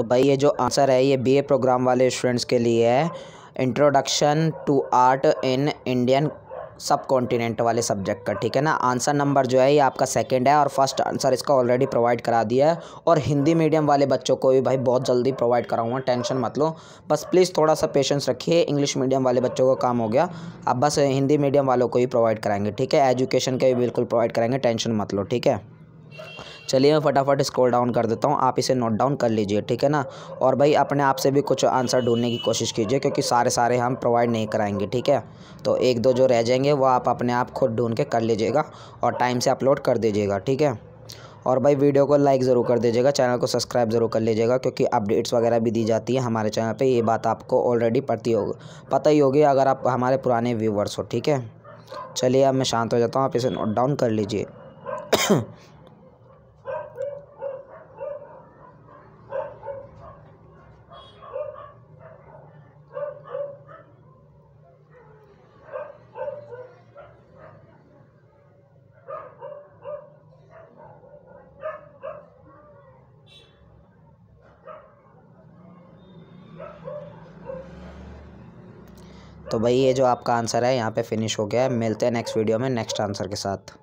तो भाई ये जो आंसर है ये बीए प्रोग्राम वाले स्टूडेंट्स के लिए है introduction to art in Indian subcontinent वाले सब्जेक्ट का ठीक है ना आंसर नंबर जो है ये आपका सेकंड है और फर्स्ट आंसर इसका ऑलरेडी प्रोवाइड करा दिया है और हिंदी मीडियम वाले बच्चों को भी भाई बहुत जल्दी प्रोवाइड कराऊंगा टेंशन मत लो बस प्लीज़ थोड़ा सा पेशेंस रखिए इंग्लिश मीडियम वाले बच्चों का काम हो गया अब बस हिंदी मीडियम वालों को ही प्रोवाइड कराएंगे ठीक है एजुकेशन का भी बिल्कुल प्रोवाइड कराएंगे टेंशन मत लो ठीक है चलिए मैं फटाफट स्क्रॉल डाउन कर देता हूँ आप इसे नोट डाउन कर लीजिए ठीक है ना और भाई अपने आप से भी कुछ आंसर ढूंढने की कोशिश कीजिए क्योंकि सारे सारे हम प्रोवाइड नहीं कराएंगे ठीक है तो एक दो जो रह जाएंगे वो आप अपने आप खुद ढूंढ के कर लीजिएगा और टाइम से अपलोड कर दीजिएगा ठीक है और भाई वीडियो को लाइक ज़रूर कर दीजिएगा चैनल को सब्सक्राइब ज़रूर कर लीजिएगा क्योंकि अपडेट्स वगैरह भी दी जाती है हमारे चैनल पे ये बात आपको ऑलरेडी पड़ती होगी पता ही होगी अगर आप हमारे पुराने व्यूवर्स हो ठीक है चलिए अब मैं शांत हो जाता हूँ आप इसे नोट डाउन कर लीजिए तो भाई ये जो आपका आंसर है यहाँ पे फिनिश हो गया है मिलते हैं नेक्स्ट वीडियो में नेक्स्ट आंसर के साथ